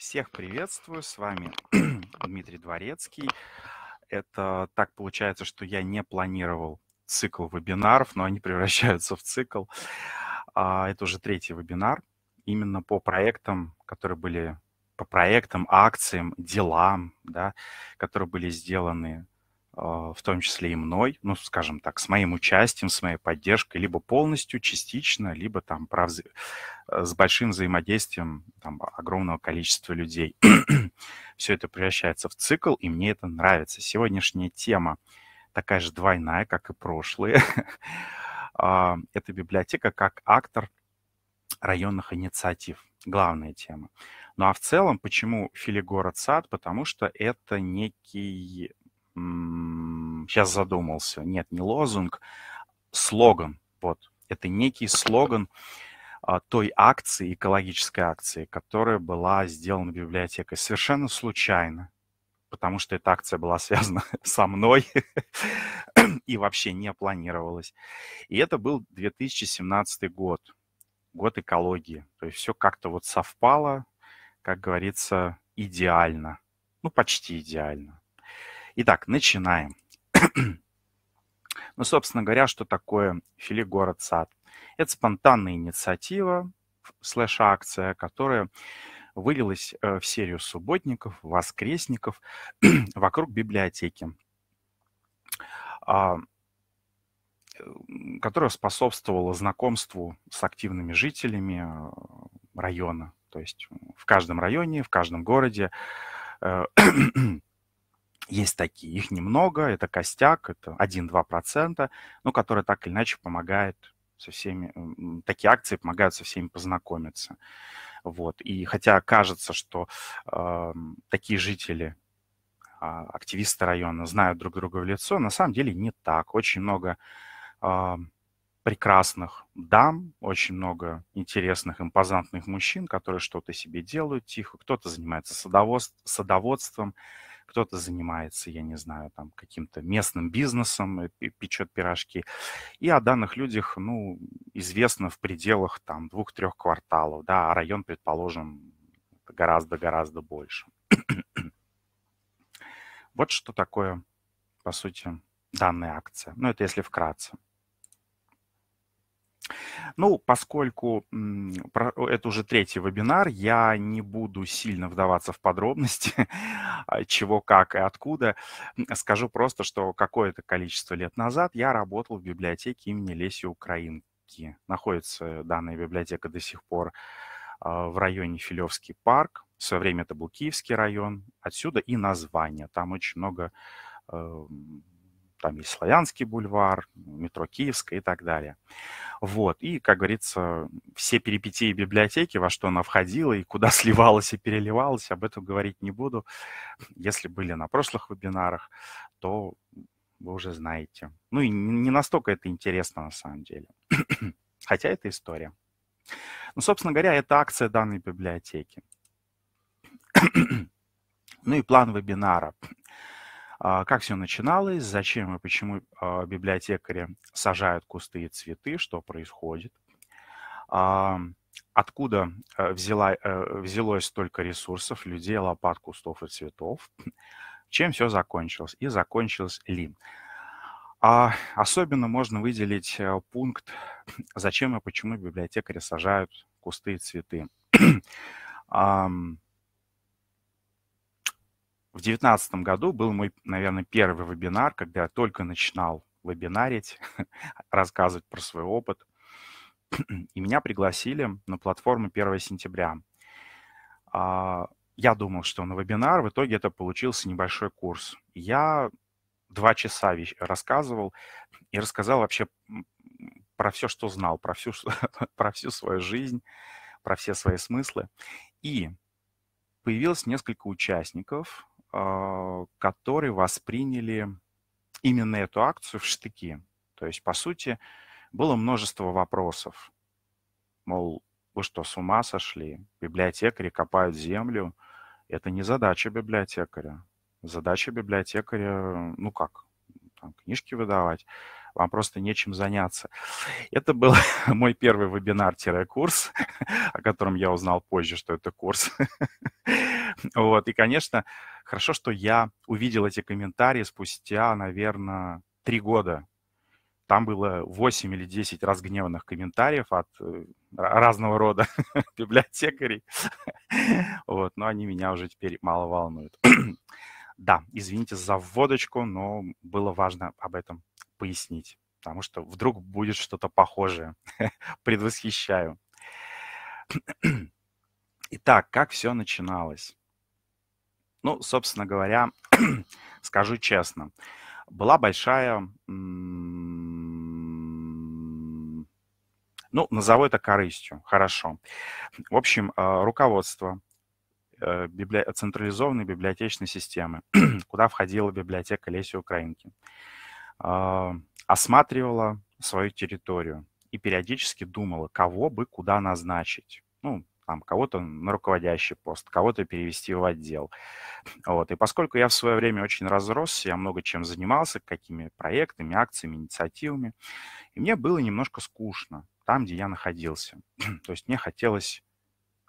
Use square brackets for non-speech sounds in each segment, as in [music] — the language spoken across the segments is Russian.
Всех приветствую, с вами [clears throat] Дмитрий Дворецкий. Это так получается, что я не планировал цикл вебинаров, но они превращаются в цикл. А, это уже третий вебинар именно по проектам, которые были по проектам, акциям, делам, да, которые были сделаны а, в том числе и мной, ну, скажем так, с моим участием, с моей поддержкой, либо полностью, частично, либо там прав... Э, с большим взаимодействием там, огромного количества людей. [clears throat] Все это превращается в цикл, и мне это нравится. Сегодняшняя тема такая же двойная, как и прошлые. [laughs] А, это библиотека как актор районных инициатив. Главная тема. Ну а в целом, почему филигород сад? Потому что это некий сейчас задумался, нет, не лозунг, слоган, вот, это некий слоган а, той акции, экологической акции, которая была сделана библиотекой совершенно случайно, потому что эта акция была связана [laughs] со мной [clears throat] и вообще не планировалась. И это был 2017 год, год экологии. То есть все как-то вот совпало, как говорится, идеально. Ну, почти идеально. Итак, начинаем. ну, собственно говоря, что такое филе город-сад? Это спонтанная инициатива, слэш-акция, которая вылилась э, в серию субботников, воскресников [clears throat] вокруг библиотеки, а, которая способствовала знакомству с активными жителями э, района. То есть в каждом районе, в каждом городе э, [clears throat] Есть такие, их немного, это костяк, это 1-2%, но которые так или иначе помогают со всеми, такие акции помогают со всеми познакомиться. Вот. И хотя кажется, что э, такие жители, э, активисты района знают друг друга в лицо, на самом деле не так. Очень много э, прекрасных дам, очень много интересных, импозантных мужчин, которые что-то себе делают тихо. Кто-то занимается садовод, садоводством, кто-то занимается, я не знаю, там каким-то местным бизнесом, э, печет пирожки. И о данных людях, ну, известно в пределах там двух-трех кварталов, да, а район, предположим, гораздо-гораздо больше. вот что такое, по сути, данная акция. Ну, это если вкратце. Ну, поскольку это уже третий вебинар, я не буду сильно вдаваться в подробности, [laughs] а, чего, как и откуда. Скажу просто, что какое-то количество лет назад я работал в библиотеке имени Леси Украинки. Находится данная библиотека до сих пор а, в районе Филевский парк. В свое время это был Киевский район. Отсюда и название. Там очень много э, там есть Славянский бульвар, метро Киевская и так далее. Вот, и, как говорится, все перипетии библиотеки, во что она входила и куда [laughs] сливалась и переливалась, об этом говорить не буду. Если были на прошлых вебинарах, то вы уже знаете. Ну и не настолько это интересно на самом деле. [clears throat] Хотя это история. Ну, собственно говоря, это акция данной библиотеки. [clears throat] ну и план вебинара. А, как все начиналось, зачем и почему а, библиотекари сажают кусты и цветы, что происходит, а, откуда э, взяла, э, взялось столько ресурсов, людей, лопат, кустов и цветов, чем все закончилось и закончилось ли. А особенно можно выделить э, пункт, [clears throat] зачем и почему библиотекари сажают кусты и цветы. [clears throat] В 2019 году был мой, наверное, первый вебинар, когда я только начинал вебинарить, [laughs] рассказывать про свой опыт. И меня пригласили на платформу 1 сентября. А, я думал, что на вебинар, в итоге это получился небольшой курс. Я два часа рассказывал и рассказал вообще про все, что знал, про всю, [laughs] про всю свою жизнь, про все свои смыслы. И появилось несколько участников, а, которые восприняли именно эту акцию в штыки. То есть, по сути, было множество вопросов. Мол, вы что, с ума сошли? Библиотекари копают землю. Это не задача библиотекаря. Задача библиотекаря, ну как, там, книжки выдавать вам просто нечем заняться. Это был [laughs] мой первый вебинар-курс, о котором я узнал позже, что это курс. [laughs] Вот, и, конечно, хорошо, что я увидел эти комментарии спустя, наверное, три года. Там было 8 или 10 разгневанных комментариев от э, разного рода [laughs] библиотекарей. Вот, но они меня уже теперь мало волнуют. [clears throat] Да, извините за вводочку, но было важно об этом пояснить, потому что вдруг будет что-то похожее. [laughs] Предвосхищаю. Итак, как все начиналось? Ну, собственно говоря, [clears throat] скажу честно, была большая, ну, назову это корыстью, хорошо. В общем, а, руководство э, библи... централизованной библиотечной системы, [clears throat] куда входила библиотека Леси Украинки. А, осматривала свою территорию и периодически думала, кого бы куда назначить. Ну, там, кого-то на руководящий пост, кого-то перевести в отдел. Вот. И поскольку я в свое время очень разросся, я много чем занимался, какими проектами, акциями, инициативами, и мне было немножко скучно там, где я находился. [clears throat] То есть мне хотелось,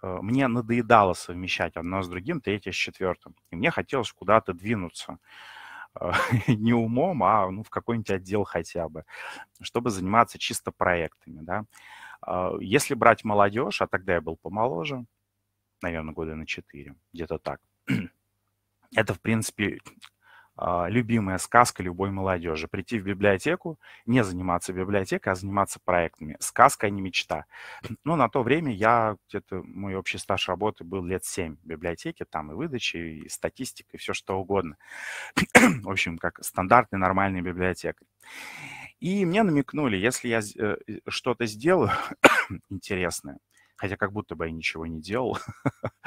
э, мне надоедало совмещать одно с другим, третье с четвертым, и мне хотелось куда-то двинуться. А, [laughs] не умом, а ну, в какой-нибудь отдел хотя бы, чтобы заниматься чисто проектами. Да? А, если брать молодежь, а тогда я был помоложе, наверное, года на 4, где-то так, [clears throat] это, в принципе, а, любимая сказка любой молодежи. Прийти в библиотеку, не заниматься библиотекой, а заниматься проектами. Сказка, а не мечта. Но ну, на то время я, где-то мой общий стаж работы был лет 7 в библиотеке, там и выдача, и статистика, и все что угодно. в общем, как стандартный нормальный библиотекарь. И мне намекнули, если я э, что-то сделаю [coughs] интересное, хотя как будто бы я ничего не делал,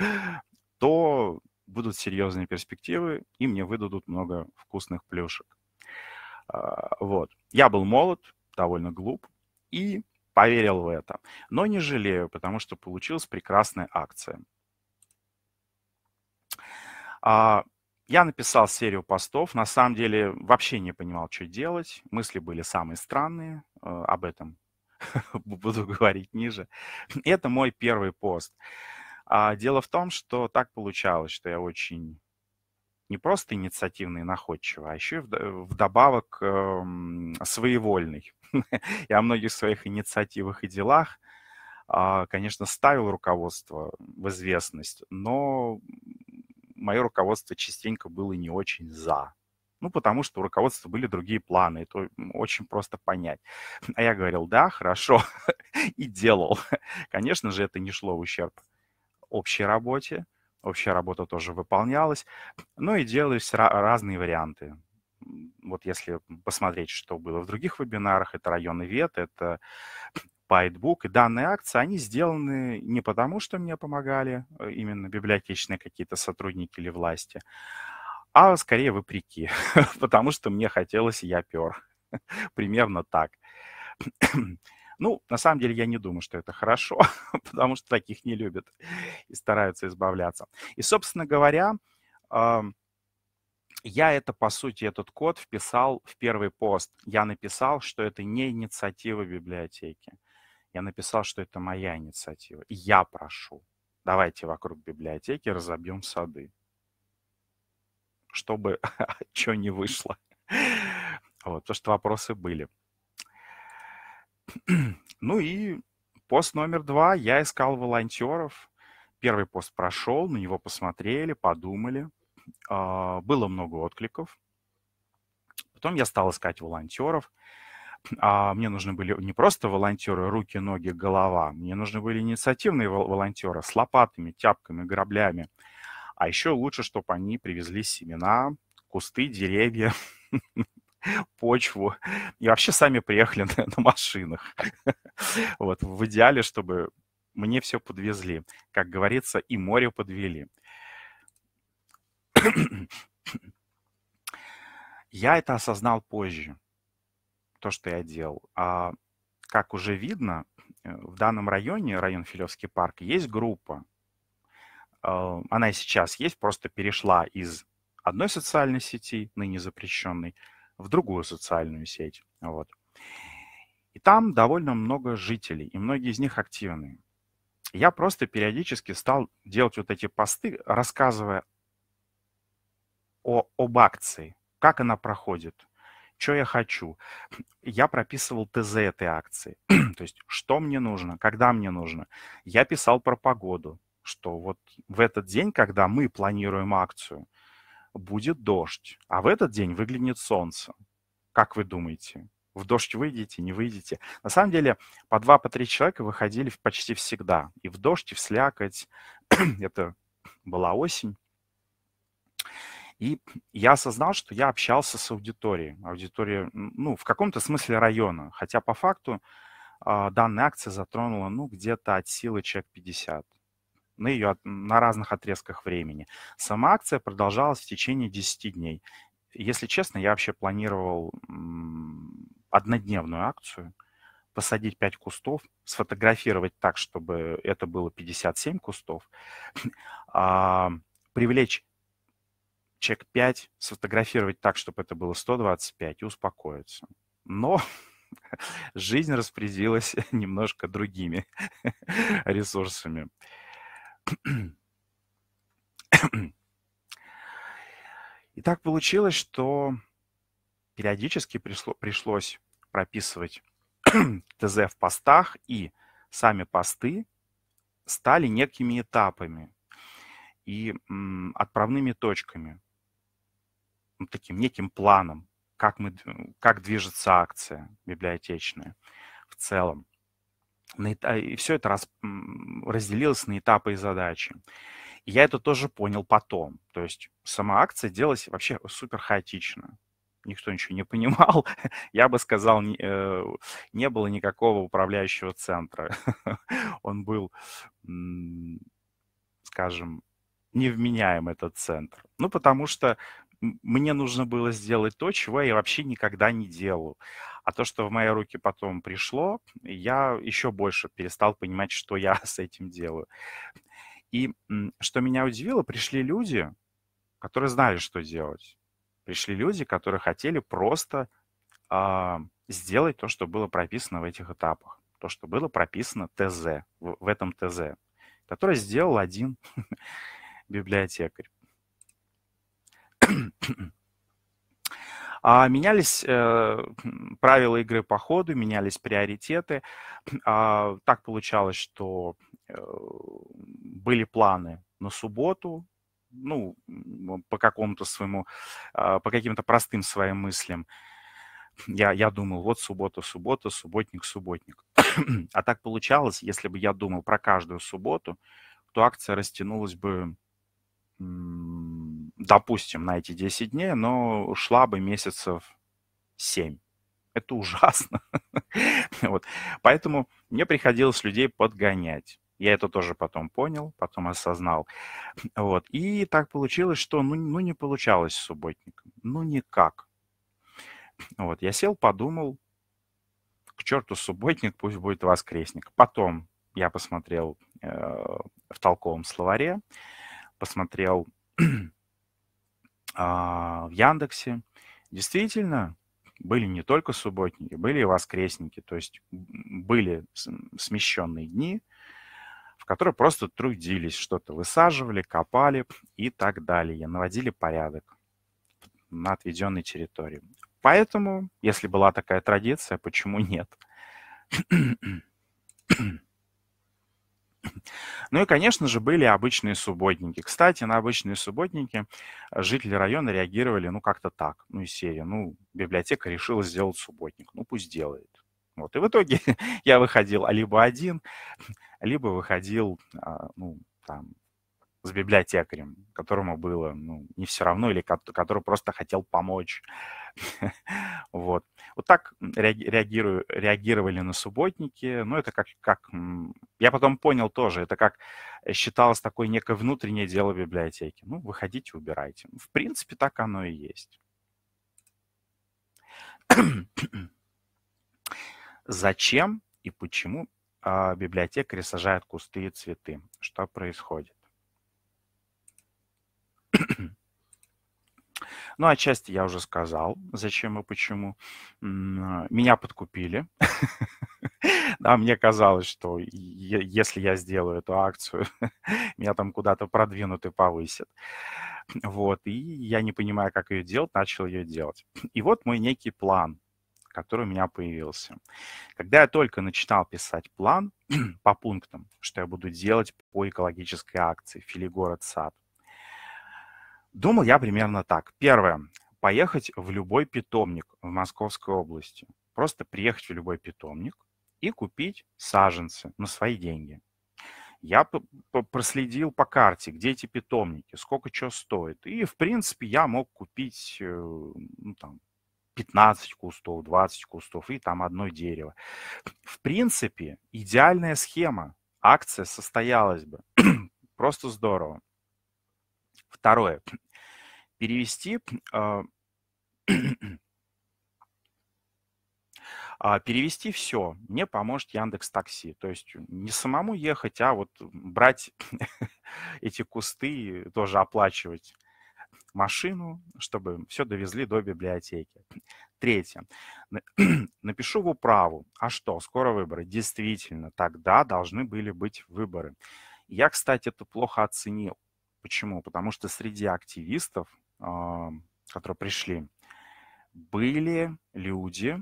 [laughs] то будут серьезные перспективы, и мне выдадут много вкусных плюшек. А, вот. Я был молод, довольно глуп, и поверил в это. Но не жалею, потому что получилась прекрасная акция. А, я написал серию постов, на самом деле вообще не понимал, что делать. Мысли были самые странные, э, об этом [laughs] буду говорить ниже. Это мой первый пост. А дело в том, что так получалось, что я очень не просто инициативный и находчивый, а еще и э, вдобавок эм, своевольный. [laughs] Я о многих своих инициативах и делах, а, конечно, ставил руководство в известность, но мое руководство частенько было не очень за. Ну, потому что у руководства были другие планы, это очень просто понять. А я говорил, да, хорошо, [laughs] и делал. Конечно же, это не шло в ущерб общей работе. Общая работа тоже выполнялась. Ну и делались разные варианты. Вот если посмотреть, что было в других вебинарах, это районный вет, это PyDeBook. И данные акции, они сделаны не потому, что мне помогали э, именно библиотечные какие-то сотрудники или власти, а скорее вопреки, [laughs] потому что мне хотелось, и я пер. [laughs] Примерно так. Ну, на самом деле я не думаю, что это хорошо, [laughs] потому что таких не любят и стараются избавляться. И, собственно говоря, я это, по сути, этот код вписал в первый пост. Я написал, что это не инициатива библиотеки. Я написал, что это моя инициатива. И я прошу, давайте вокруг библиотеки разобьем сады, чтобы [laughs] что не вышло. Вот, потому что вопросы были. [clears throat] ну и пост номер два. Я искал волонтеров. Первый пост прошел, на него посмотрели, подумали. А, было много откликов. Потом я стал искать волонтеров. А, мне нужны были не просто волонтеры, руки, ноги, голова. Мне нужны были инициативные волонтеры с лопатами, тяпками, граблями. А еще лучше, чтобы они привезли семена, кусты, деревья, [laughs] [laughs] почву. И вообще сами приехали на, на машинах. [laughs] Вот, в идеале, чтобы мне все подвезли. Как говорится, и море подвели. [clears throat] Я это осознал позже, то, что я делал. А как уже видно, э, в данном районе, район Филевский парк, есть группа. А, она и сейчас есть, просто перешла из одной социальной сети, ныне запрещенной, в другую социальную сеть. Вот. И там довольно много жителей, и многие из них активны. Я просто периодически стал делать вот эти посты, рассказывая о, об акции, как она проходит, что я хочу. Я прописывал ТЗ этой акции, [clears throat] то есть что мне нужно, когда мне нужно. Я писал про погоду, что вот в этот день, когда мы планируем акцию, будет дождь, а в этот день выглянет солнце. Как вы думаете, в дождь выйдете, не выйдете? На самом деле по два, по три человека выходили почти всегда. И в дождь, и в слякоть. [clears throat] Это была осень. И я осознал, что я общался с аудиторией. Аудитория, ну, в каком-то смысле района. Хотя по факту а, данная акция затронула, ну, где-то от силы человек 50 на, ее, на разных отрезках времени. Сама акция продолжалась в течение 10 дней. Если честно, я вообще планировал однодневную акцию, посадить 5 кустов, сфотографировать так, чтобы это было 57 кустов, [laughs] а, привлечь чек 5, сфотографировать так, чтобы это было 125 и успокоиться. Но [laughs] жизнь распорядилась [laughs] немножко другими ресурсами. И так получилось, что периодически пришло, пришлось прописывать [clears throat] ТЗ в постах, и сами посты стали некими этапами и отправными точками, ну, таким неким планом, как, мы, как движется акция библиотечная в целом. А, и все это разделилось на этапы и задачи. И я это тоже понял потом. То есть сама акция делалась вообще супер хаотично. Никто ничего не понимал. [laughs] Я бы сказал, не, э, не было никакого управляющего центра. [laughs] Он был, скажем, невменяем этот центр. Ну, потому что мне нужно было сделать то, чего я вообще никогда не делал. А то, что в мои руки потом пришло, я еще больше перестал понимать, что я [laughs] с этим делаю. И что меня удивило, пришли люди, которые знали, что делать. Пришли люди, которые хотели просто э, сделать то, что было прописано в этих этапах, то, что было прописано ТЗ, в, в этом ТЗ, которое сделал один [laughs] библиотекарь. А менялись э, правила игры по ходу, менялись приоритеты. А, так получалось, что э, были планы на субботу, ну, по какому-то своему, э, по каким-то простым своим мыслям. Я, я думал, вот суббота, суббота, субботник, субботник. [clears throat] а так получалось, если бы я думал про каждую субботу, то акция растянулась бы м- допустим, на эти 10 дней, но шла бы месяцев 7. Это [laughs] ужасно. вот. Поэтому мне приходилось людей подгонять. Я это тоже потом понял, потом осознал. Вот. И так получилось, что ну, ну не получалось с субботником. Ну никак. Вот. Я сел, подумал, к черту субботник, пусть будет воскресник. Потом я посмотрел э, в толковом словаре, посмотрел [clears throat] А, в Яндексе действительно были не только субботники, были и воскресники, то есть были смещенные дни, в которые просто трудились, что-то высаживали, копали и так далее, наводили порядок на отведенной территории. Поэтому, если была такая традиция, почему нет? [clears throat] [clears throat] Ну и, конечно же, были обычные субботники. Кстати, на обычные субботники э, жители района реагировали, ну, как-то так, ну, из серии, ну, библиотека решила сделать субботник, ну, пусть делает. Вот, и в итоге [laughs] я выходил либо один, [clears throat] либо выходил, а, ну, там, с библиотекарем, которому было ну, не все равно, или который просто хотел помочь. [laughs] вот. Вот так реагирую, реагировали на субботники. Ну, это как, как... Я потом понял тоже, это как считалось такое некое внутреннее дело библиотеки. Ну, выходите, убирайте. В принципе, так оно и есть. [coughs] Зачем и почему а, библиотекари сажают кусты и цветы? Что происходит? Ну, отчасти я уже сказал, зачем и почему. А, меня подкупили. [laughs] Да, мне казалось, что если я сделаю эту акцию, [laughs] меня там куда-то продвинут и повысят. Вот, и я не понимая, как ее делать, начал ее делать. И вот мой некий план, который у меня появился. Когда я только начинал писать план [clears throat] по пунктам, что я буду делать по экологической акции филигород сад», Думал я примерно так. Первое. Поехать в любой питомник в Московской области. Просто приехать в любой питомник и купить саженцы на свои деньги. Я проследил по карте, где эти питомники, сколько чего стоит. И, в принципе, я мог купить э, ну, там, 15 кустов, 20 кустов и там одно дерево. В принципе, идеальная схема. Акция состоялась бы. [clears throat] Просто здорово. Второе. Перевести а, а, перевести все мне поможет Яндекс Такси. То есть не самому ехать, а вот брать [laughs] эти кусты, тоже оплачивать машину, чтобы все довезли до библиотеки. Третье. [clears throat] Напишу в управу. А что, скоро выборы? Действительно, тогда должны были быть выборы. Я, кстати, это плохо оценил. Почему? Потому что среди активистов, а, которые пришли, были люди,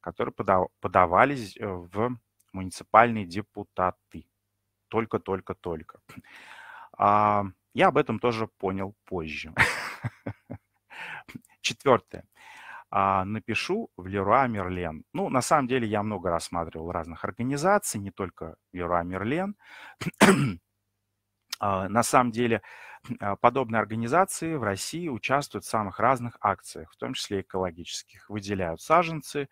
которые подавались э, в муниципальные депутаты. Только-только-только. А, я об этом тоже понял позже. Четвертое. А, напишу в Леруа Мерлен. Ну, на самом деле, я много рассматривал разных организаций, не только Леруа Мерлен. А, на самом деле а, подобные организации в России участвуют в самых разных акциях, в том числе экологических. Выделяют саженцы,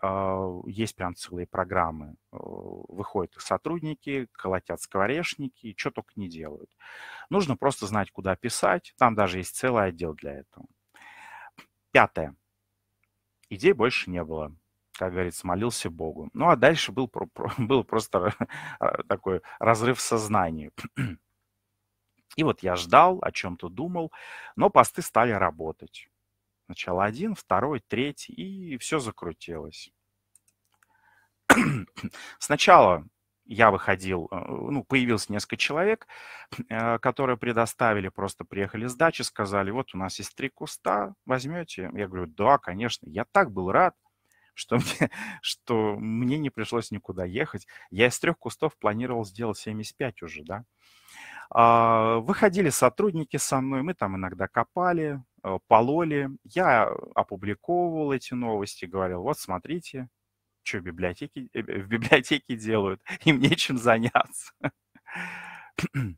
а, есть прям целые программы. Выходят их сотрудники, колотят скворечники, что только не делают. Нужно просто знать, куда писать. Там даже есть целый отдел для этого. Пятое. Идей больше не было как говорится, молился Богу. Ну, а дальше был, [laughs] был просто [laughs] а, такой разрыв сознания. И вот я ждал, о чем-то думал, но посты стали работать. Сначала один, второй, третий, и все закрутилось. [clears throat] Сначала я выходил, э, ну, появилось несколько человек, [clears throat] э, которые предоставили, просто приехали с дачи, сказали, вот у нас есть три куста, возьмете? Я говорю, да, конечно, я так был рад что мне, [laughs] что мне не пришлось никуда ехать. Я из трех кустов планировал сделать 75 уже, да. А, выходили сотрудники со мной, мы там иногда копали, э, пололи. Я опубликовывал эти новости, говорил, вот смотрите, что библиотеки, э, в библиотеке делают, [laughs] им нечем заняться. [clears throat]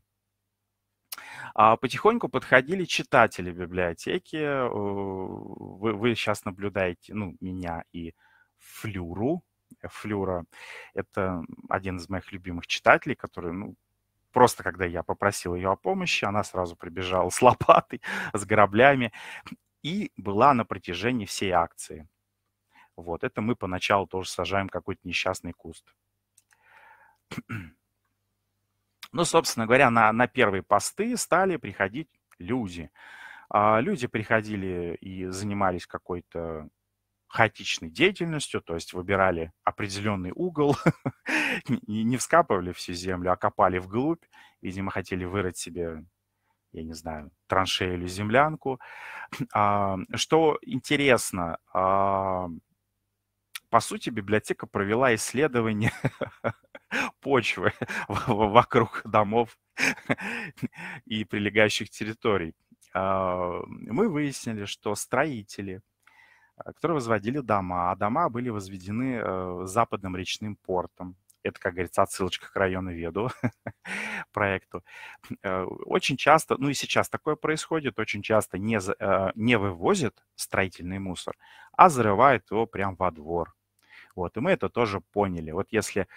А потихоньку подходили читатели библиотеки. Э, вы, вы сейчас наблюдаете, ну, меня и Флюру. Э, флюра — это один из моих любимых читателей, который, ну, просто когда я попросил ее о помощи, она сразу прибежала с лопатой, [laughs] с граблями и была на протяжении всей акции. Вот, это мы поначалу тоже сажаем какой-то несчастный куст. [clears throat] Ну, собственно говоря, на, на первые посты стали приходить люди. А люди приходили и занимались какой-то хаотичной деятельностью, то есть выбирали определенный угол, [laughs] не вскапывали всю землю, а копали вглубь, видимо, хотели вырыть себе, я не знаю, траншею или землянку. [clears throat] А, что интересно, а, по сути, библиотека провела исследование [laughs] почвы [laughs] вокруг домов и прилегающих территорий. А, мы выяснили, что строители а, которые возводили дома, а дома были возведены э, западным речным портом. Это, как говорится, отсылочка к району Веду, [laughs] проекту. Э, очень часто, ну и сейчас такое происходит, очень часто не, э, не вывозят строительный мусор, а зарывают его прямо во двор. Вот, и мы это тоже поняли. Вот если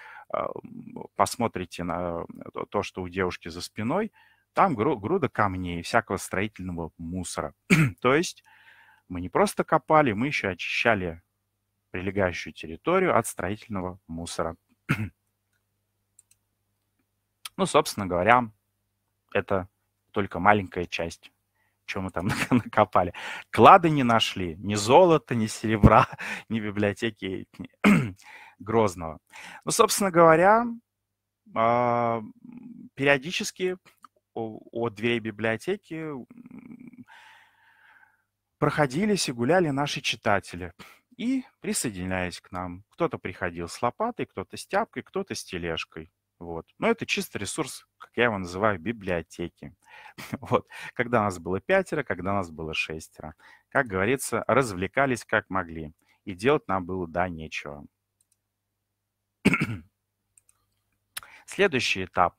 посмотрите на то, что у девушки за спиной, там груда камней, всякого строительного мусора. [clears throat] то есть мы не просто копали, мы еще очищали прилегающую территорию от строительного мусора. [clears throat] ну, собственно говоря, это только маленькая часть что мы там [laughs] накопали. Клады не нашли, ни золота, ни серебра, [laughs] ни библиотеки [clears throat] Грозного. Ну, собственно говоря, а, периодически от дверей библиотеки проходились и гуляли наши читатели и присоединяясь к нам. Кто-то приходил с лопатой, кто-то с тяпкой, кто-то с тележкой. Вот. Но это чисто ресурс, как я его называю, библиотеки. [laughs] Вот. Когда нас было пятеро, когда нас было шестеро. Как говорится, развлекались как могли. И делать нам было, да, нечего. [clears throat] Следующий этап.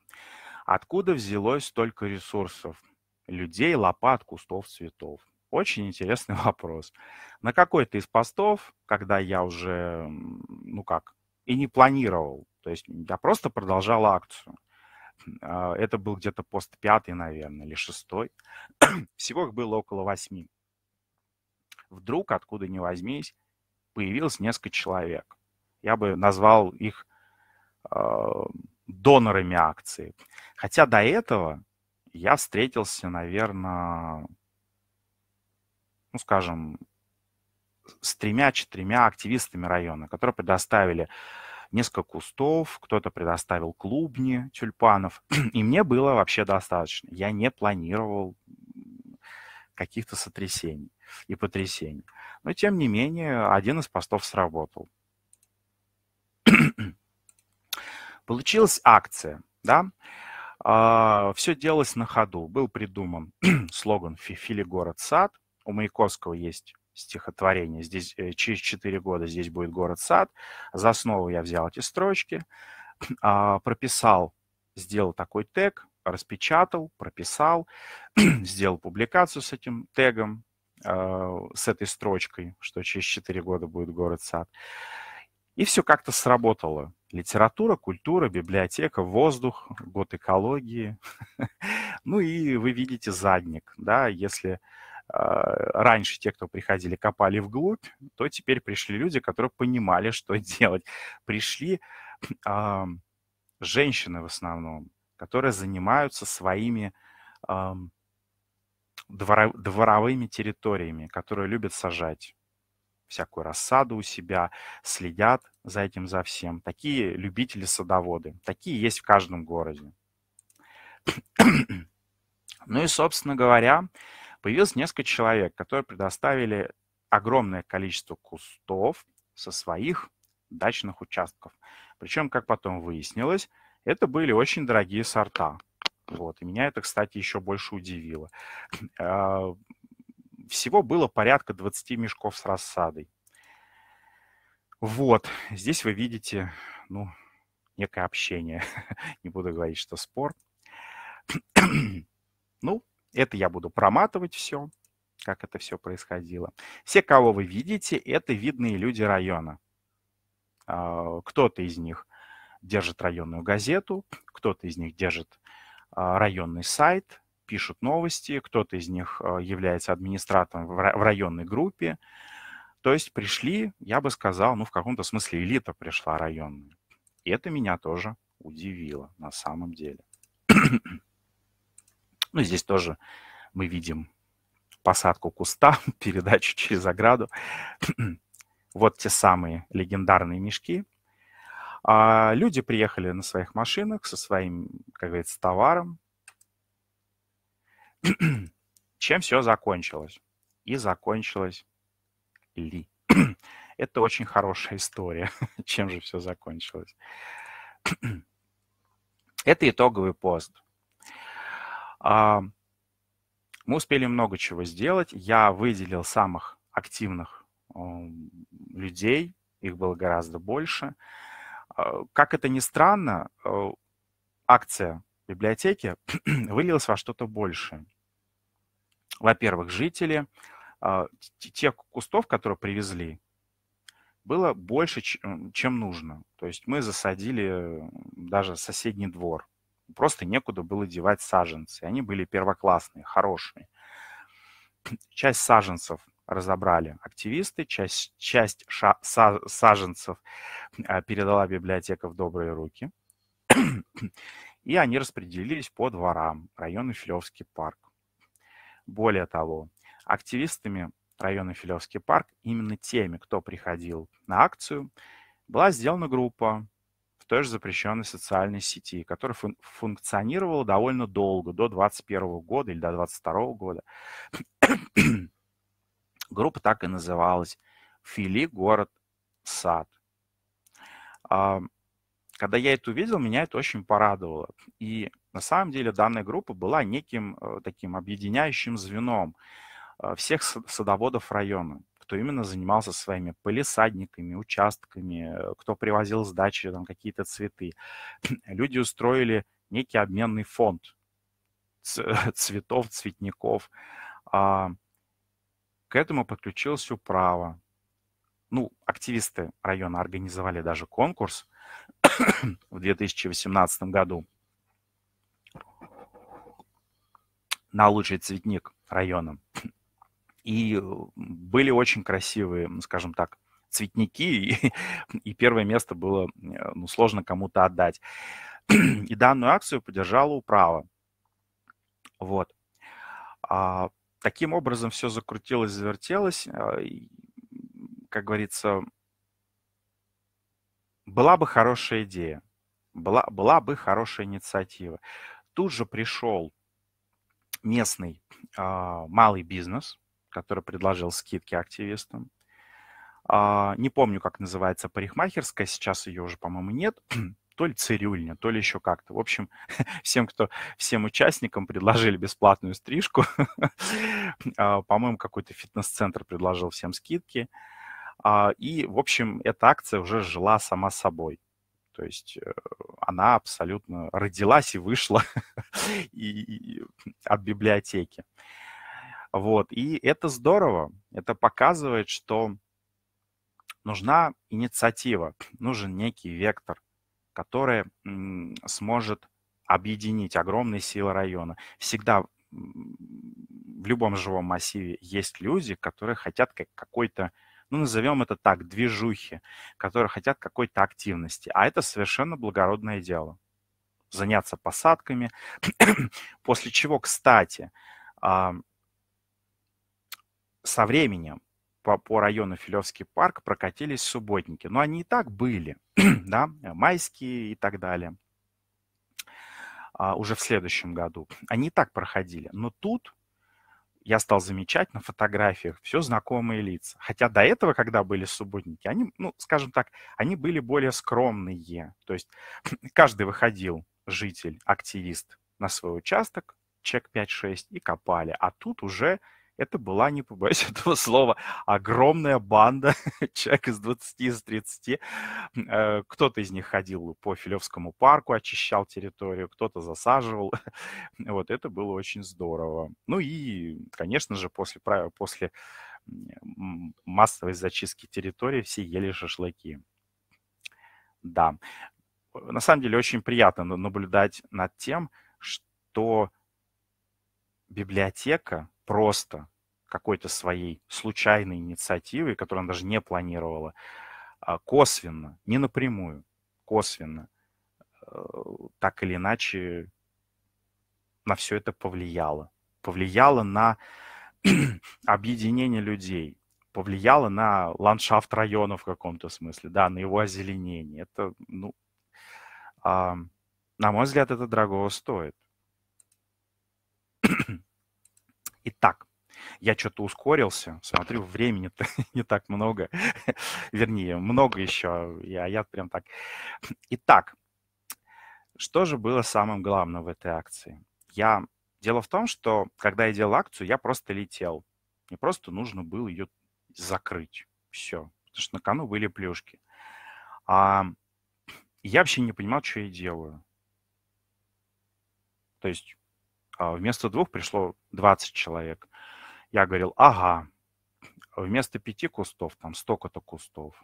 Откуда взялось столько ресурсов? Людей, лопат, кустов, цветов. Очень интересный [laughs] вопрос. На какой-то из постов, когда я уже, ну как, и не планировал, то есть я просто продолжал акцию. А, это был где-то пост пятый, наверное, или шестой. [clears throat] Всего их было около восьми. Вдруг, откуда ни возьмись, появилось несколько человек. Я бы назвал их э, донорами акции. Хотя до этого я встретился, наверное, ну, скажем, с тремя-четырьмя активистами района, которые предоставили несколько кустов, кто-то предоставил клубни тюльпанов, [clears throat] и мне было вообще достаточно. Я не планировал каких-то сотрясений и потрясений. Но, тем не менее, один из постов сработал. [clears throat] Получилась акция, да? А, Все делалось на ходу. Был придуман [clears throat] слоган «Фили город сад», у Маяковского есть стихотворение. Здесь э, через 4 года здесь будет город-сад. За основу я взял эти строчки, [clears throat] а, прописал, сделал такой тег, распечатал, прописал, [clears throat] сделал публикацию с этим тегом, э, с этой строчкой, что через 4 года будет город-сад. И все как-то сработало. Литература, культура, библиотека, воздух, год экологии. [laughs] ну и вы видите задник, да, если а, раньше те, кто приходили, копали вглубь, то теперь пришли люди, которые понимали, что [laughs] делать. Пришли э, женщины в основном, которые занимаются своими э, дворов, дворовыми территориями, которые любят сажать всякую рассаду у себя, следят за этим, за всем. Такие любители-садоводы. Такие есть в каждом городе. [clears throat] Ну и, собственно говоря, появилось несколько человек, которые предоставили огромное количество кустов со своих дачных участков. Причем, как потом выяснилось, это были очень дорогие сорта. Вот. И меня это, кстати, еще больше удивило. [clears throat] А, всего было порядка 20 мешков с рассадой. Вот, здесь вы видите, ну, некое общение. [laughs] Не буду говорить, что спор. [clears throat] ну, это я буду проматывать все, как это все происходило. Все, кого вы видите, это видные люди района. А, кто-то из них держит районную газету, кто-то из них держит а, районный сайт, пишут новости, кто-то из них а, является администратором в районной группе. То есть пришли, я бы сказал, ну, в каком-то смысле элита пришла районная. И это меня тоже удивило на самом деле. Ну, здесь тоже мы видим посадку куста, [laughs] передачу через ограду. [clears throat] вот те самые легендарные мешки. А люди приехали на своих машинах со своим, как говорится, товаром. [clears throat] Чем все закончилось? И закончилось ли? [clears throat] Это очень хорошая история. [laughs] Чем же все закончилось? Это итоговый пост. А, мы успели много чего сделать. Я выделил самых активных людей, их было гораздо больше. А, как это ни странно, а, акция библиотеки [clears throat] вылилась во что-то большее. Во-первых, жители, тех кустов, которые привезли, было больше, чем нужно. То есть мы засадили даже соседний двор просто некуда было девать саженцы. Они были первоклассные, хорошие. [clears throat] Часть саженцев разобрали активисты, часть, часть ша, са, саженцев а, передала библиотека в добрые руки. [clears throat] И они распределились по дворам района Филевский парк. Более того, активистами района Филевский парк, именно теми, кто приходил на акцию, была сделана группа в той же запрещенной социальной сети, которая фун функционировала довольно долго, до 2021 года или до 2022 года. [clears throat] Группа так и называлась «Фили. Город. Сад». А, когда я это увидел, меня это очень порадовало. И на самом деле данная группа была неким э, таким объединяющим звеном э, всех садоводов района кто именно занимался своими полисадниками, участками, э, кто привозил сдачи там какие-то цветы. [clears throat] Люди устроили некий обменный фонд [laughs] цветов, цветников. А, к этому подключилось управа. Ну, активисты района организовали даже конкурс [clears throat] в 2018 году на лучший цветник района. И были очень красивые, скажем так, цветники, и, [laughs] и первое место было э, ну, сложно кому-то отдать. [clears throat] И данную акцию поддержала управа. Вот. А, таким образом все закрутилось, завертелось. А, и, как говорится, была бы хорошая идея, была, была бы хорошая инициатива. Тут же пришел местный а, малый бизнес – который предложил скидки активистам. А, не помню, как называется парикмахерская, сейчас ее уже, по-моему, нет. [clears throat] то ли цирюльня, то ли еще как-то. В общем, [laughs] всем, кто, всем участникам предложили бесплатную стрижку. [laughs] а, по-моему, какой-то фитнес-центр предложил всем скидки. А, и, в общем, эта акция уже жила сама собой. То есть э, она абсолютно родилась и вышла [laughs] и, и, от библиотеки. Вот. И это здорово. Это показывает, что нужна инициатива, нужен некий вектор, который сможет объединить огромные силы района. Всегда в любом живом массиве есть люди, которые хотят какой-то, ну, назовем это так, движухи, которые хотят какой-то активности. А это совершенно благородное дело. Заняться посадками. [clears throat] После чего, кстати, а, со временем по, по району Филевский парк прокатились субботники. Но они и так были, [clears throat] да, майские и так далее, а, уже в следующем году. Они и так проходили. Но тут я стал замечать на фотографиях все знакомые лица. Хотя до этого, когда были субботники, они, ну, скажем так, они были более скромные. То есть [clears throat] каждый выходил, житель, активист, на свой участок, чек 5-6, и копали. А тут уже это была, не побоюсь [laughs] этого слова, огромная банда, [laughs] человек из 20, из 30. Э, кто-то из них ходил по Филевскому парку, очищал территорию, кто-то засаживал. [laughs] Вот это было очень здорово. Ну и, конечно же, после, после массовой зачистки территории все ели шашлыки. Да. Э, на самом деле очень приятно наблюдать над тем, что библиотека просто какой-то своей случайной инициативой, которую она даже не планировала, а, косвенно, не напрямую, косвенно, э, так или иначе на все это повлияло. Повлияло на [clears throat] объединение людей, повлияло на ландшафт района в каком-то смысле, да, на его озеленение. Это, ну, а, на мой взгляд, это дорого стоит. [clears throat] Итак, я что-то ускорился, смотрю, времени-то [laughs] не так много. [laughs] Вернее, много еще, а я, прям так. Итак, что же было самым главным в этой акции? Я... Дело в том, что когда я делал акцию, я просто летел. Мне просто нужно было ее закрыть. Все. Потому что на кону были плюшки. А я вообще не понимал, что я делаю. То есть а, вместо двух пришло 20 человек. Я говорил, ага, вместо пяти кустов, там столько-то кустов.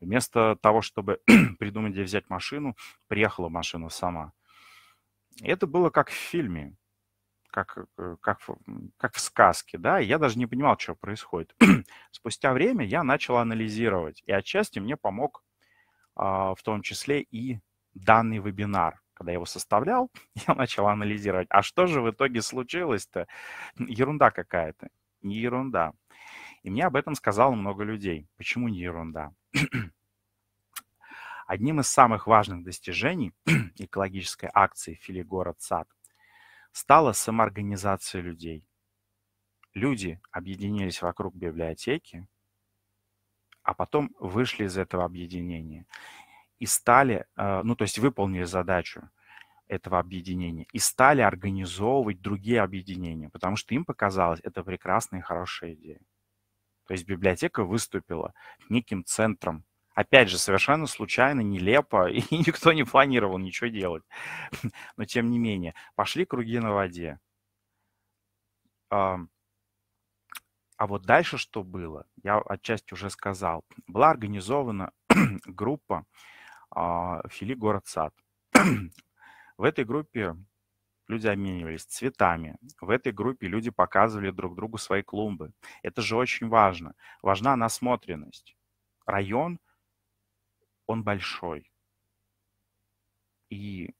Вместо того, чтобы [clears throat] придумать, где взять машину, приехала машина сама. И это было как в фильме, как, э, как, как в сказке, да, я даже не понимал, что происходит. [clears throat] Спустя время я начал анализировать, и отчасти мне помог а, в том числе и данный вебинар. Когда я его составлял, [laughs] я начал анализировать, а что же в итоге случилось-то? Ерунда какая-то не ерунда. И мне об этом сказало много людей. Почему не ерунда? [clears throat] Одним из самых важных достижений [clears throat] экологической акции «Фили город сад» стала самоорганизация людей. Люди объединились вокруг библиотеки, а потом вышли из этого объединения и стали, э, ну то есть выполнили задачу этого объединения и стали организовывать другие объединения, потому что им показалось это прекрасная и хорошая идея. То есть библиотека выступила неким центром. Опять же, совершенно случайно, нелепо, и [laughs] никто не планировал ничего делать. [laughs] Но тем не менее, пошли круги на воде. А вот дальше что было, я отчасти уже сказал. Была организована [clears throat] группа а, Фили город сад [clears throat] В этой группе люди обменивались цветами. В этой группе люди показывали друг другу свои клумбы. Это же очень важно. Важна насмотренность. Район, он большой. И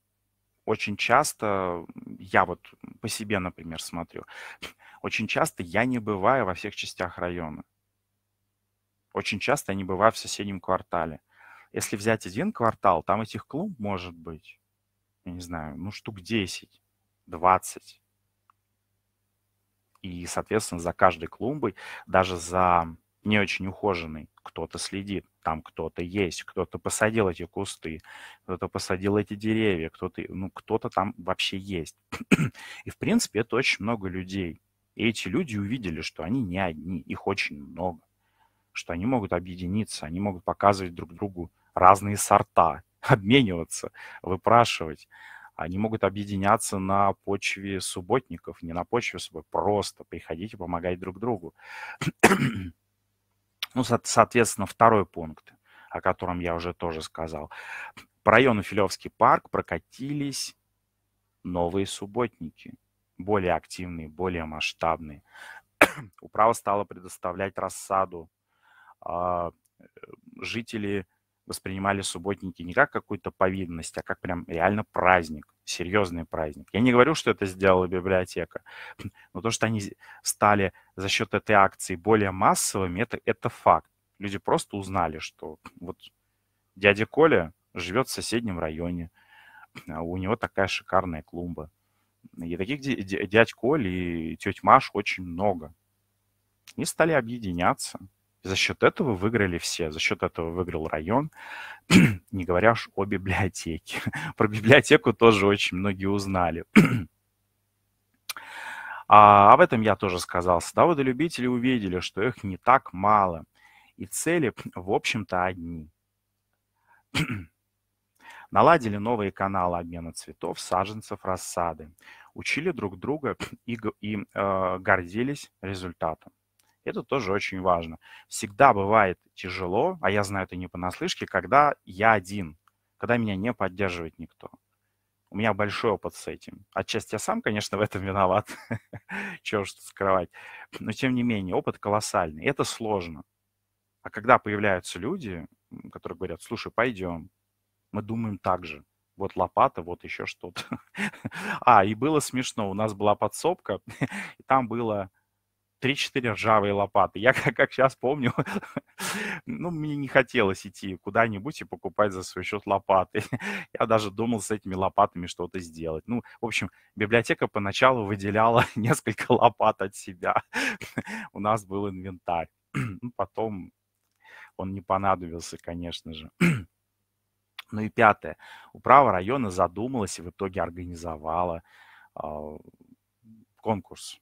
очень часто, я вот по себе, например, смотрю, [laughs] очень часто я не бываю во всех частях района. Очень часто я не бываю в соседнем квартале. Если взять один квартал, там этих клумб может быть я не знаю, ну, штук 10, 20. И, соответственно, за каждой клумбой, даже за не очень ухоженный. Кто-то следит, там кто-то есть, кто-то посадил эти кусты, кто-то посадил эти деревья, кто-то, ну, кто-то там вообще есть. И, в принципе, это очень много людей. И эти люди увидели, что они не одни, их очень много, что они могут объединиться, они могут показывать друг другу разные сорта, [laughs] обмениваться, выпрашивать. Они могут объединяться на почве субботников, не на почве собой, просто приходить и помогать друг другу. [clears throat] ну, соответственно, второй пункт, о котором я уже тоже сказал. По району Филевский парк прокатились новые субботники, более активные, более масштабные. [clears throat] Управа стала предоставлять рассаду. А, э, Жители воспринимали субботники не как какую-то повинность, а как прям реально праздник, серьезный праздник. Я не говорю, что это сделала библиотека, но то, что они стали за счет этой акции более массовыми, это, это факт. Люди просто узнали, что вот дядя Коля живет в соседнем районе, а у него такая шикарная клумба. И таких дядь Коль и теть Маш очень много. И стали объединяться, за счет этого выиграли все. За счет этого выиграл район, [clears throat] не говоря уж о библиотеке. [laughs] Про библиотеку тоже очень многие узнали. [clears throat] а, об этом я тоже сказал. любители увидели, что их не так мало. И цели, в общем-то, одни. [clears throat] Наладили новые каналы обмена цветов, саженцев, рассады. Учили друг друга и, и э, гордились результатом. Это тоже очень важно. Всегда бывает тяжело, а я знаю это не понаслышке, когда я один, когда меня не поддерживает никто. У меня большой опыт с этим. Отчасти я сам, конечно, [laughs] в этом виноват. Чего уж скрывать. Но, тем не менее, опыт колоссальный. Это сложно. А когда появляются люди, которые говорят, слушай, пойдем, мы думаем так же. Вот лопата, вот еще что-то. [laughs] А, и было смешно. У нас была подсобка, [laughs] и там было 3-4 ржавые лопаты. Я [laughs] как, как сейчас помню, [laughs] ну, мне не хотелось идти куда-нибудь и покупать за свой счет лопаты. [laughs] Я даже думал с этими лопатами что-то сделать. Ну, в общем, библиотека поначалу выделяла несколько лопат от себя. У нас был инвентарь. [clears throat] Ну, потом он не понадобился, конечно же. [clears throat] Ну и пятое. Управа района задумалась и в итоге организовала а, конкурс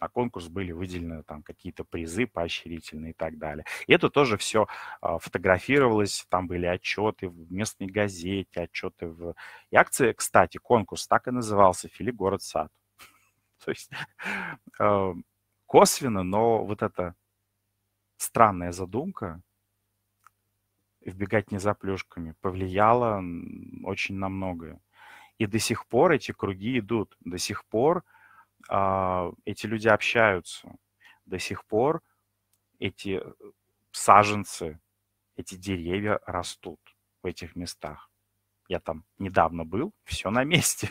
на конкурс были выделены там какие-то призы поощрительные и так далее. И это тоже все а, фотографировалось, там были отчеты в местной газете, отчеты в... И акция, кстати, конкурс так и назывался фили город сад [laughs] То есть а, косвенно, но вот эта странная задумка вбегать не за плюшками повлияла очень на многое. И до сих пор эти круги идут, до сих пор – а, эти люди общаются до сих пор, эти э, саженцы, эти деревья растут в этих местах. Я там недавно был, [laughs] все на месте.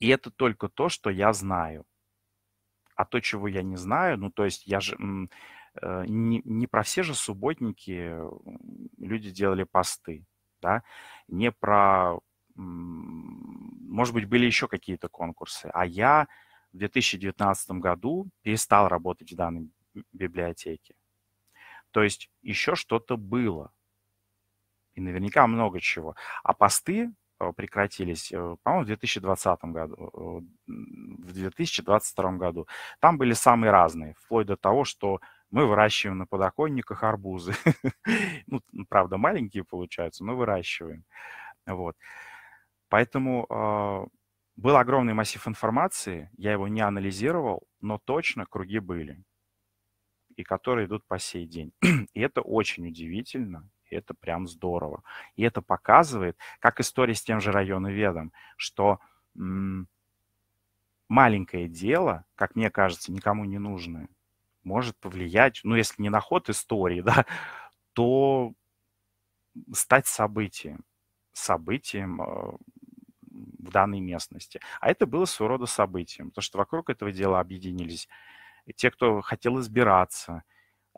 И это только то, что я знаю. А то, чего я не знаю, ну то есть я же э, не, не про все же субботники э, люди делали посты, да, не про может быть, были еще какие-то конкурсы, а я в 2019 году перестал работать в данной библиотеке. То есть еще что-то было. И наверняка много чего. А посты э, прекратились, э, по-моему, в 2020 году, э, в 2022 году. Там были самые разные, вплоть до того, что мы выращиваем на подоконниках арбузы. [laughs] ну, правда, маленькие получаются, но выращиваем. Вот. Поэтому а, был огромный массив информации, я его не анализировал, но точно круги были, и которые идут по сей день. [clears throat] И это очень удивительно, и это прям здорово. И это показывает, как история с тем же районоведом, что маленькое дело, как мне кажется, никому не нужное, может повлиять, ну, если не на ход истории, [laughs] да, то стать событием, событием а, в данной местности. А это было своего рода событием, потому что вокруг этого дела объединились те, кто хотел избираться.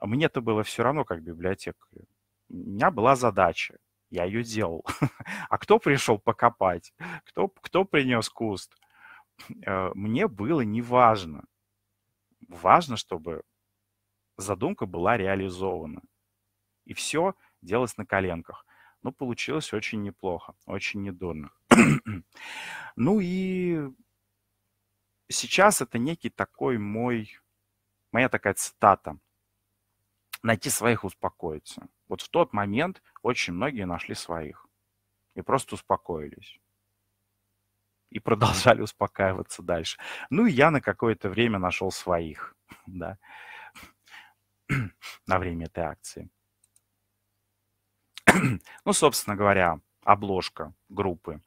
А мне это было все равно как библиотека. У меня была задача, я ее делал. [laughs] А кто пришел покопать? Кто, кто принес куст? Э, мне было не важно. Важно, чтобы задумка была реализована. И все делалось на коленках. Но получилось очень неплохо, очень недурно. [clears throat] ну и сейчас это некий такой мой, моя такая цитата. Найти своих успокоиться. Вот в тот момент очень многие нашли своих и просто успокоились и продолжали успокаиваться дальше. Ну и я на какое-то время нашел своих, [laughs] да, [clears throat] на время этой акции ну, собственно говоря, обложка группы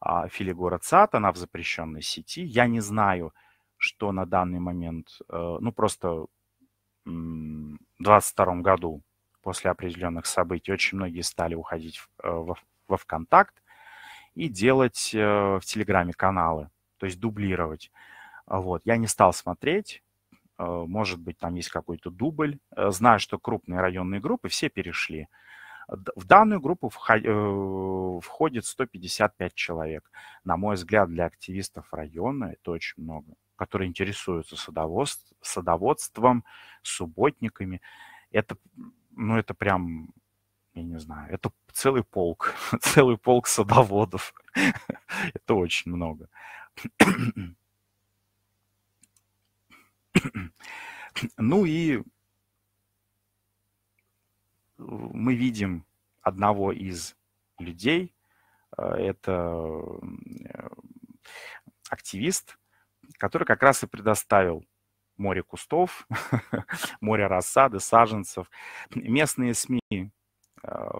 а, Фили Город Сад, она в запрещенной сети. Я не знаю, что на данный момент, э, ну, просто в 22 году после определенных событий очень многие стали уходить э, во ВКонтакт и делать э, в Телеграме каналы, то есть дублировать. Вот, я не стал смотреть, может быть, там есть какой-то дубль. Знаю, что крупные районные группы все перешли. В данную группу э, входит 155 человек. На мой взгляд, для активистов района это очень много, которые интересуются садоводством, субботниками. Это, ну, это прям, я не знаю, это целый полк, [laughs] целый полк садоводов. [laughs] это очень много. [clears throat] ну и мы видим одного из людей, э, это э, активист, который как раз и предоставил море кустов, [laughs] море рассады, саженцев. Местные СМИ э,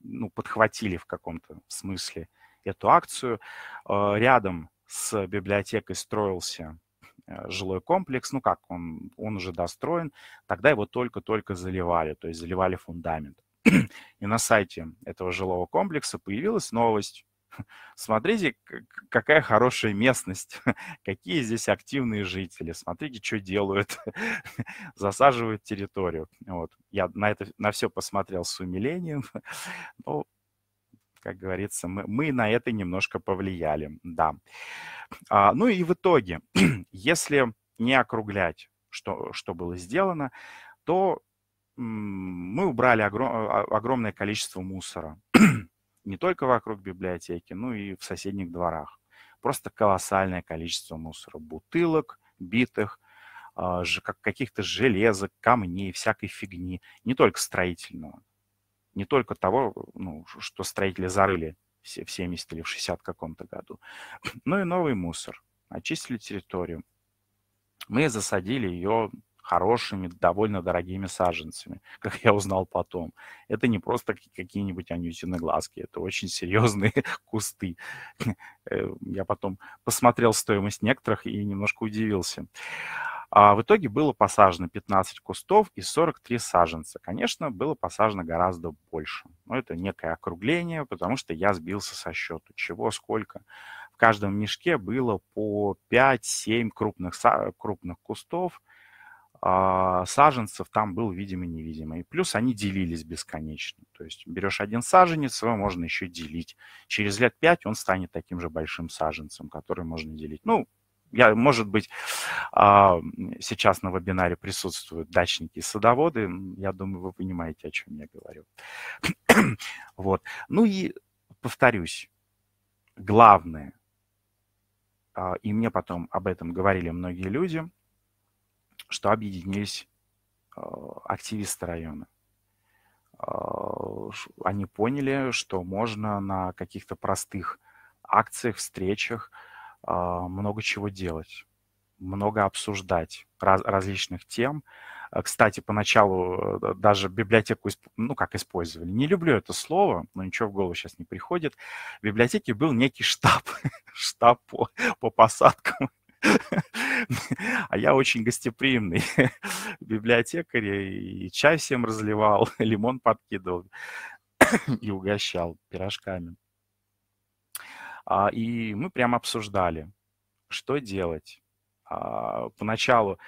ну, подхватили в каком-то смысле эту акцию. Рядом с библиотекой строился Э, жилой комплекс, ну как, он, он уже достроен, тогда его только-только заливали, то есть заливали фундамент. [clears throat] И на сайте этого жилого комплекса появилась новость, [laughs] смотрите, какая хорошая местность, [laughs] какие здесь активные жители, смотрите, что делают, [laughs] засаживают территорию. Вот. Я на это на все посмотрел с умилением. Ну, как говорится, мы, мы на это немножко повлияли, да. А, ну и в итоге, [clears throat] если не округлять, что, что было сделано, то мы убрали огром, а, а, огромное количество мусора. [clears throat] не только вокруг библиотеки, но и в соседних дворах. Просто колоссальное количество мусора. Бутылок, битых, а, каких-то железок, камней, всякой фигни. Не только строительного не только того, ну, что строители зарыли в 70 или в 60 каком-то году, [clears throat] но и новый мусор. Очистили территорию. Мы засадили ее хорошими, довольно дорогими саженцами, [laughs] как я узнал потом. Это не просто какие-нибудь анютины глазки, это очень серьезные [laughs] кусты. Э, я потом посмотрел стоимость некоторых и немножко удивился. А в итоге было посажено 15 кустов и 43 саженца. Конечно, было посажено гораздо больше. Но это некое округление, потому что я сбился со счету. Чего, сколько. В каждом мешке было по 5-7 крупных, крупных кустов. А, саженцев там был, видимо, невидимо. И плюс они делились бесконечно. То есть берешь один саженец, его можно еще делить. Через лет 5 он станет таким же большим саженцем, который можно делить. Ну, я, может быть, а, сейчас на вебинаре присутствуют дачники и садоводы. Я думаю, вы понимаете, о чем я говорю. [clears throat] вот. Ну и повторюсь, главное, а, и мне потом об этом говорили многие люди, что объединились а, активисты района. Они поняли, что можно на каких-то простых акциях, встречах, а, много чего делать, много обсуждать раз, различных тем. А, кстати, поначалу э, даже библиотеку, ну как использовали, не люблю это слово, но ничего в голову сейчас не приходит. В библиотеке был некий штаб, [laughs] штаб по, по посадкам [laughs] а я очень гостеприимный [laughs] библиотекарь, и чай всем разливал, лимон подкидывал и угощал пирожками. А, и мы прямо обсуждали, что делать. А, поначалу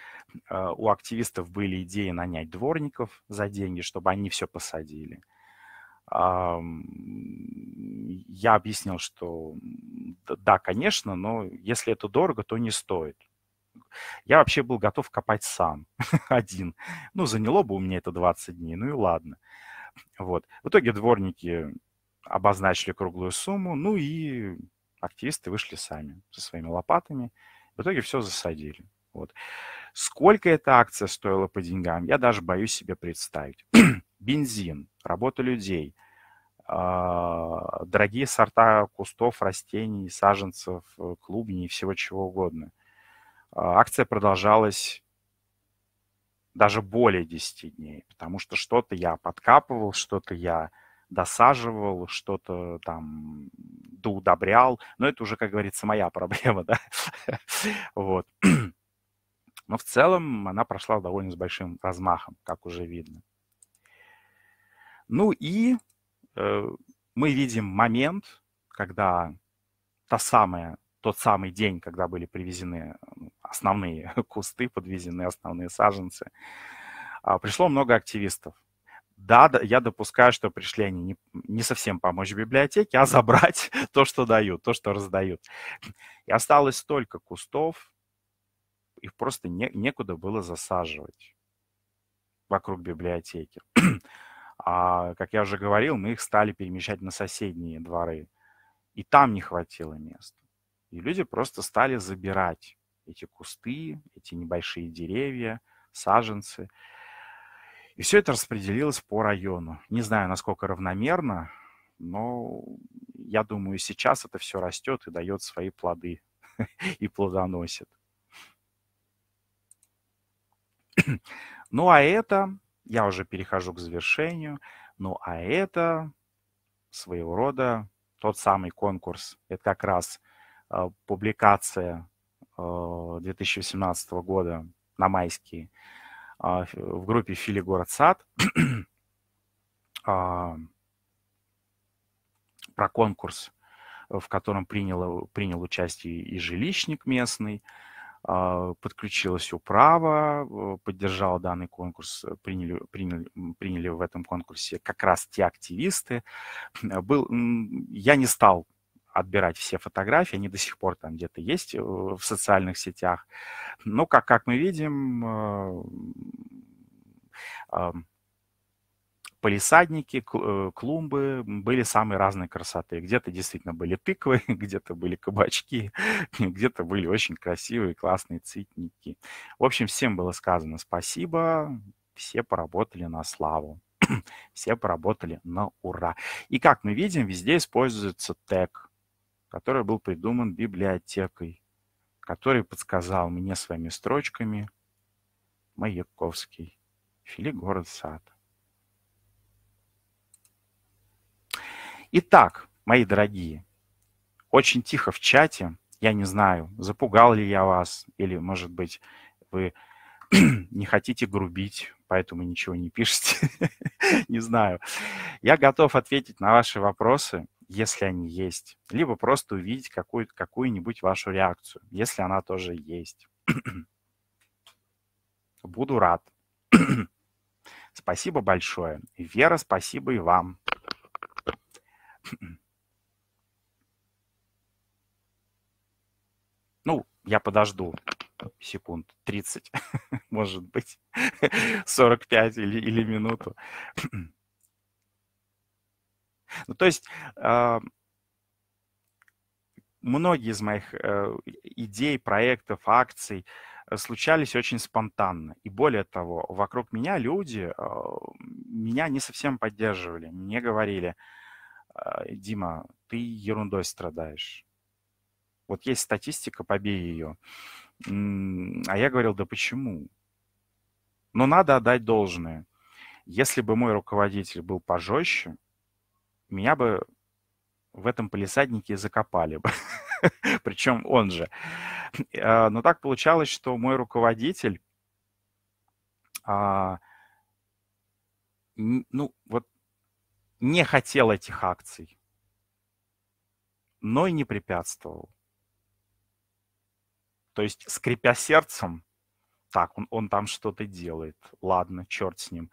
а, у активистов были идеи нанять дворников за деньги, чтобы они все посадили. Я объяснил, что да, конечно, но если это дорого, то не стоит. Я вообще был готов копать сам, [laughs] один. Ну, заняло бы у меня это 20 дней, ну и ладно. Вот. В итоге дворники обозначили круглую сумму, ну и активисты вышли сами со своими лопатами. В итоге все засадили. Вот. Сколько эта акция стоила по деньгам, я даже боюсь себе представить. [clears throat] Бензин, работа людей, а, дорогие сорта кустов, растений, саженцев, э, клубней и всего чего угодно. А, акция продолжалась даже более 10 дней, потому что что-то я подкапывал, что-то я досаживал, что-то там доудобрял. Но это уже, как говорится, моя [laughs] проблема, да. Вот. Но в целом она прошла довольно с большим размахом, как уже видно. Ну и э, мы видим момент, когда та самая, тот самый день, когда были привезены ну, основные [laughs] кусты, подвезены основные саженцы, а, пришло много активистов да, я допускаю, что пришли они не, не совсем помочь библиотеке, а [laughs] забрать то, что дают, то, что раздают. И осталось столько кустов, их просто не, некуда было засаживать вокруг библиотеки. [clears throat] А, как я уже говорил, мы их стали перемещать на соседние дворы. И там не хватило места. И люди просто стали забирать эти кусты, эти небольшие деревья, саженцы. И все это распределилось по району. Не знаю, насколько равномерно, но я думаю, сейчас это все растет и дает свои плоды [laughs] и плодоносит. [clears throat] Ну а это, я уже перехожу к завершению, ну а это своего рода тот самый конкурс. Это как раз э, публикация э, а, 2018 года на майские а, в группе «Фили город сад» [clears throat] а, про конкурс, в котором принял, принял участие и жилищник местный, а, подключилась управа, поддержала данный конкурс, приняли, приняли, приняли в этом конкурсе как раз те активисты. Был, я не стал отбирать все фотографии, они до сих пор там где-то есть э, в социальных сетях. Но, как, как мы видим, э, эм, полисадники, э, клумбы были самой разной красоты. Где-то действительно были тыквы, [laughs] где-то были кабачки, [laughs] где-то были очень красивые, классные цветники. В общем, всем было сказано спасибо, все поработали на славу. [clears throat] все поработали на ура. И как мы видим, везде используется тег который был придуман библиотекой, который подсказал мне своими строчками Маяковский, фили город-сад. Итак, мои дорогие, очень тихо в чате, я не знаю, запугал ли я вас, или, может быть, вы [clears throat] не хотите грубить, поэтому ничего не пишете. [laughs] не знаю. Я готов ответить на ваши вопросы если они есть, либо просто увидеть какую- какую-нибудь вашу реакцию, если она тоже есть. [clears throat] Буду рад. [clears throat] спасибо большое. Вера, спасибо и вам. [clears throat] ну, я подожду секунд 30, [laughs] может быть, 45 [laughs] или, или минуту. Ну, то есть а, многие из моих э, идей, проектов, акций э, случались очень спонтанно. И более того, вокруг меня люди а, меня не совсем поддерживали. Мне говорили, а, Дима, ты ерундой страдаешь. Вот есть статистика, побей ее. А я говорил, да почему? Но надо отдать должное. Если бы мой руководитель был пожестче, меня бы в этом полисаднике закопали бы. [laughs] Причем он же. А, но так получалось, что мой руководитель, а, ну, вот не хотел этих акций, но и не препятствовал. То есть, скрипя сердцем, так, он, он там что-то делает. Ладно, черт с ним.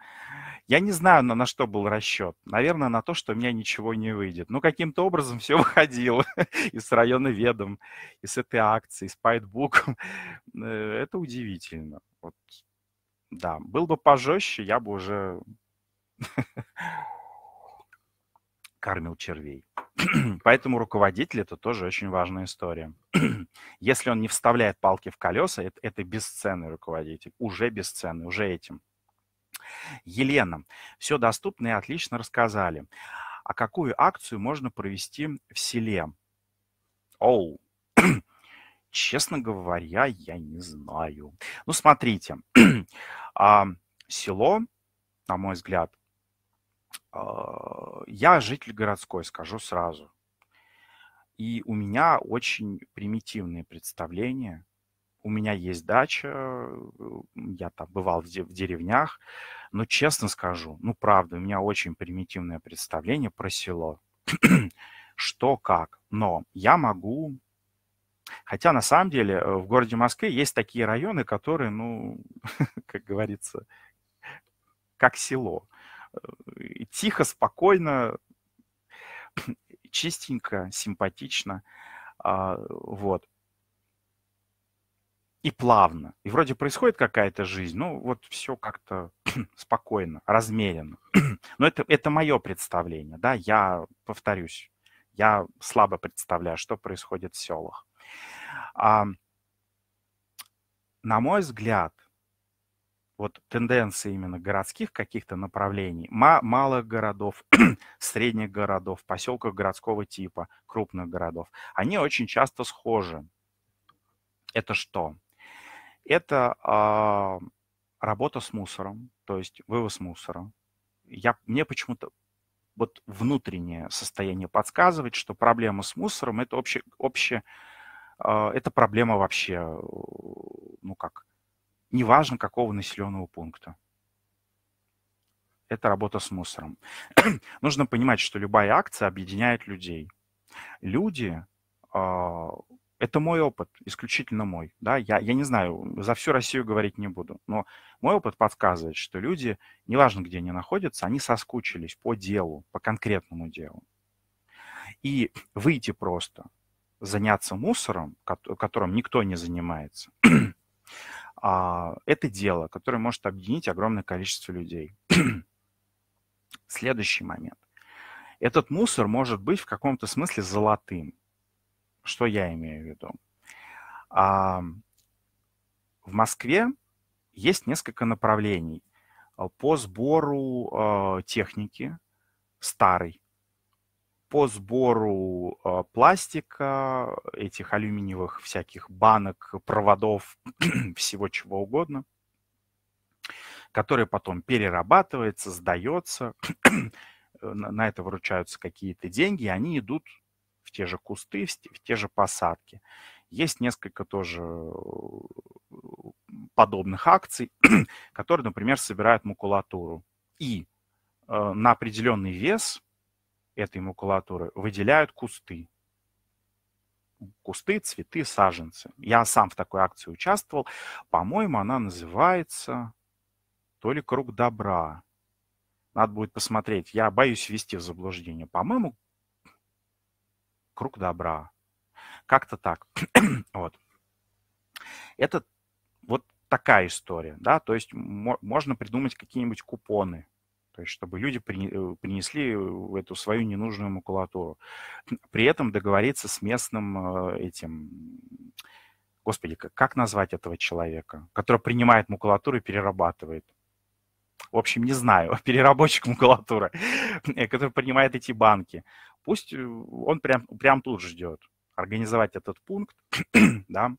Я не знаю, на, на что был расчет. Наверное, на то, что у меня ничего не выйдет. Но ну, каким-то образом [laughs] все выходило. и с района ведом, и с этой акции, и с пайдбуком. [laughs] Э, это удивительно. Вот, да, был бы пожестче, я бы уже [laughs] кормил червей. [clears throat] Поэтому руководитель – это тоже очень важная история. [clears throat] Если он не вставляет палки в колеса, это, это бесценный руководитель, уже бесценный, уже этим. Елена, все доступно и отлично рассказали. А какую акцию можно провести в селе? Оу, [clears throat] честно говоря, я не знаю. Ну, смотрите, а, село, на мой взгляд, а, я житель городской, скажу сразу. И у меня очень примитивные представления. У меня есть дача, я там бывал в, деревнях, но честно скажу, ну правда, у меня очень примитивное представление про село. [clears throat] Что как. Но я могу Хотя на самом деле э, в городе Москве есть такие районы, которые, ну, [laughs] как говорится, как село тихо, спокойно, [clears throat] чистенько, симпатично, а, вот. И плавно. И вроде происходит какая-то жизнь, ну вот все как-то [clears throat] спокойно, размеренно. [clears throat] Но это, это мое представление, да, я повторюсь, я слабо представляю, что происходит в селах. А, на мой взгляд, вот тенденции именно городских каких-то направлений, Ма малых городов, [clears throat] средних городов, поселков городского типа, крупных городов, они очень часто схожи. Это что? Это э, работа с мусором, то есть вывоз мусора. Я, мне почему-то вот внутреннее состояние подсказывает, что проблема с мусором – это общее, общая, э, это проблема вообще, ну как – неважно какого населенного пункта. Это работа с мусором. [clears throat] Нужно понимать, что любая акция объединяет людей. Люди э это мой опыт, исключительно мой. Да? Я, я не знаю, за всю Россию говорить не буду, но мой опыт подсказывает, что люди, неважно, где они находятся, они соскучились по делу, по конкретному делу. И выйти просто, заняться мусором, которым никто не занимается, [clears throat] а, это дело, которое может объединить огромное количество людей. [clears throat] Следующий момент. Этот мусор может быть в каком-то смысле золотым. Что я имею в виду? А, в Москве есть несколько направлений по сбору э, техники старой, по сбору э, пластика, этих алюминиевых всяких банок, проводов, [clears throat] всего чего угодно, который потом перерабатывается, сдается, [clears throat] э, на это выручаются какие-то деньги, и они идут в те же кусты, в те же посадки. Есть несколько тоже э, подобных акций, [clears throat] которые, например, собирают макулатуру. И э, на определенный вес – этой макулатуры выделяют кусты. Кусты, цветы, саженцы. Я сам в такой акции участвовал. По-моему, она называется то ли «Круг добра». Надо будет посмотреть. Я боюсь ввести в заблуждение. По-моему, «Круг добра». Как-то так. [clears throat] вот. Это вот такая история, да, то есть можно придумать какие-нибудь купоны, то есть чтобы люди э, принесли эту свою ненужную макулатуру. При этом договориться с местным э, этим, господи, как назвать этого человека, который принимает макулатуру и перерабатывает. В общем, не знаю, [laughs] переработчик макулатуры, э, который принимает эти банки. Пусть он прям, прям тут ждет организовать этот пункт, [clears throat] да,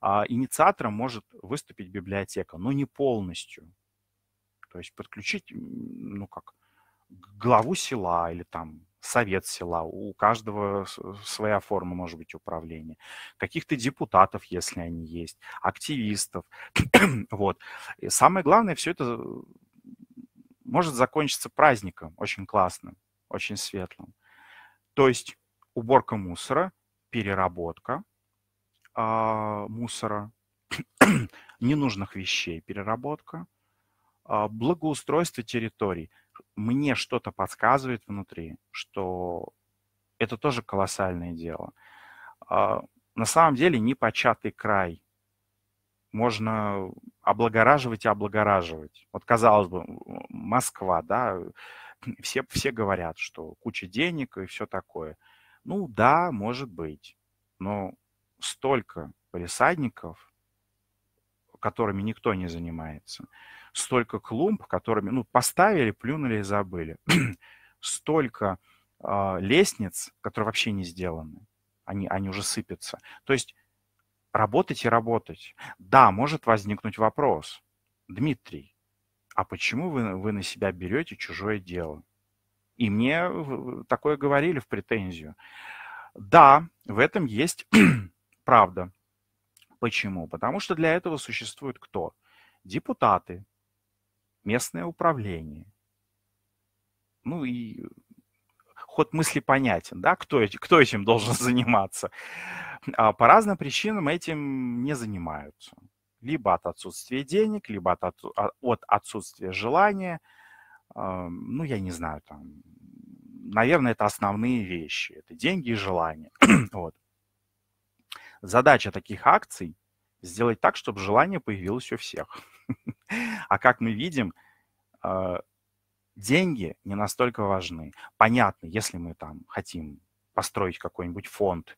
а инициатором может выступить библиотека, но не полностью. То есть подключить, ну как, главу села или там совет села, у каждого своя форма, может быть, управления, каких-то депутатов, если они есть, активистов, [clears throat] вот. И самое главное, все это может закончиться праздником очень классным, очень светлым. То есть уборка мусора, переработка э, мусора, [clears throat] ненужных вещей переработка – а, благоустройство территорий. Мне что-то подсказывает внутри, что это тоже колоссальное дело. А, на самом деле непочатый край. Можно облагораживать и облагораживать. Вот, казалось бы, Москва, да, [laughs] все, все говорят, что куча денег и все такое. Ну да, может быть, но столько полисадников, которыми никто не занимается – столько клумб, которыми, ну, поставили, плюнули и забыли. [clears throat] столько э, лестниц, которые вообще не сделаны. Они, они уже сыпятся. То есть работать и работать. Да, может возникнуть вопрос. Дмитрий, а почему вы, вы на себя берете чужое дело? И мне такое говорили в претензию. Да, в этом есть [clears throat] правда. Почему? Потому что для этого существует кто? Депутаты, местное управление. Ну и э, ход мысли понятен, да, кто, кто этим должен [laughs] заниматься. А по разным причинам этим не занимаются. Либо от отсутствия денег, либо от, а, от отсутствия желания. А, ну, я не знаю, там, наверное, это основные вещи. Это деньги и желание. [clears throat] вот. Задача таких акций – сделать так, чтобы желание появилось у всех. [laughs] [laughs] А как мы видим, э, деньги не настолько важны. Понятно, если мы там хотим построить какой-нибудь фонд,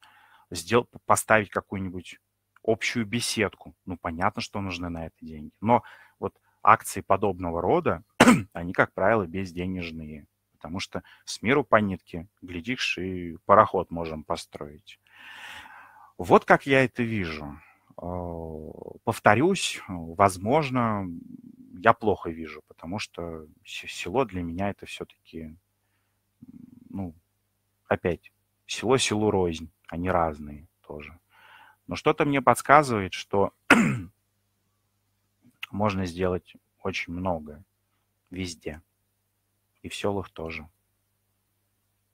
сделать, поставить какую-нибудь общую беседку, ну, понятно, что нужны на это деньги. Но вот акции подобного рода, [clears throat] они, как правило, безденежные, потому что с миру по нитке, глядишь, и пароход можем построить. Вот как я это вижу. Э, повторюсь, возможно, я плохо вижу, потому что село для меня это все-таки, ну, опять, село селу рознь, они разные тоже. Но что-то мне подсказывает, что [clears throat] можно сделать очень много везде. И в селах тоже.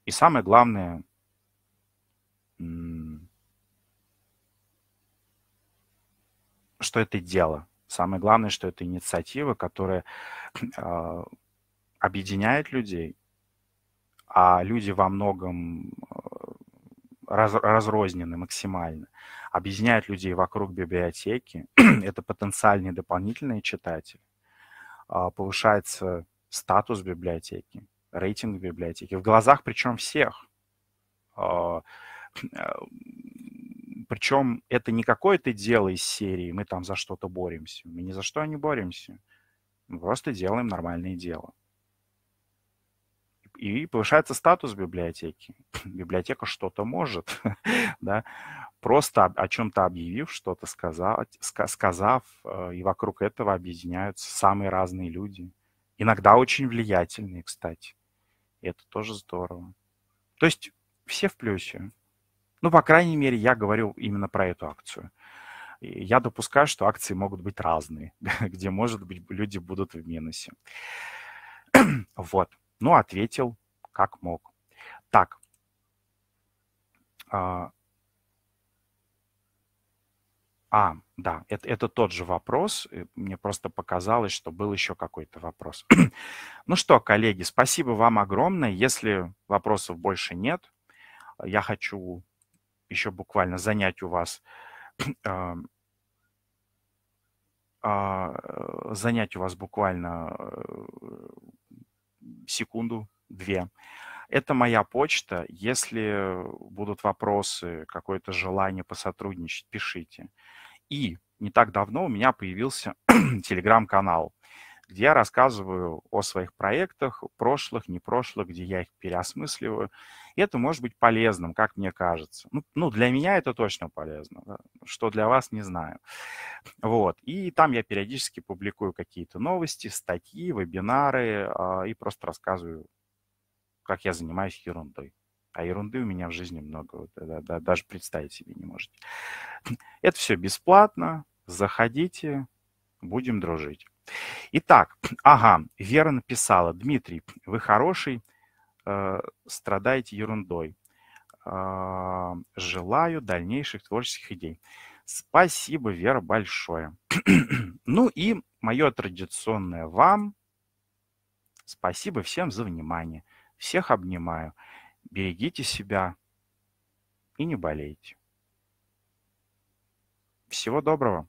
И самое главное, что это дело. Самое главное, что это инициатива, которая [clears throat] а, объединяет людей, а люди во многом а, разрознены максимально, объединяет людей вокруг библиотеки, [clears throat] это потенциальные дополнительные читатели, а, повышается статус библиотеки, рейтинг библиотеки, в глазах причем всех [clears throat] Причем это не какое-то дело из серии, мы там за что-то боремся. Мы ни за что не боремся. Мы просто делаем нормальное дело. И повышается статус библиотеки. [laughs] Библиотека что-то может, [laughs] да, просто о чем-то объявив, что-то сказав, э, и вокруг этого объединяются самые разные люди. Иногда очень влиятельные, кстати. И это тоже здорово. То есть все в плюсе. Ну, по крайней мере, я говорю именно про эту акцию. Я допускаю, что акции могут быть разные, [laughs] где, может быть, люди будут в минусе. [clears throat] вот. Ну, ответил как мог. Так. А, а да, это, это тот же вопрос. Э, мне просто показалось, что был еще какой-то вопрос. [clears throat] ну что, коллеги, спасибо вам огромное. Если вопросов больше нет, я хочу еще буквально занять у вас [clears throat] а, э, занять у вас буквально э, секунду, две. Это моя почта. Если будут вопросы, какое-то желание посотрудничать, пишите. И не так давно у меня появился [clears throat] телеграм-канал, где я рассказываю о своих проектах, прошлых, не прошлых, где я их переосмысливаю это может быть полезным, как мне кажется. Ну, ну для меня это точно полезно, да? что для вас не знаю. Вот. И там я периодически публикую какие-то новости, статьи, вебинары э, и просто рассказываю, как я занимаюсь ерундой. А ерунды у меня в жизни много, да, да, даже представить себе не можете. [laughs] Это все бесплатно, заходите, будем дружить. Итак, [clears throat] ага, Вера написала, Дмитрий, вы хороший, Э, страдаете ерундой. А, желаю дальнейших творческих идей. Спасибо, Вера, большое. [clears throat] ну и мое традиционное вам. Спасибо всем за внимание. Всех обнимаю. Берегите себя и не болейте. Всего доброго.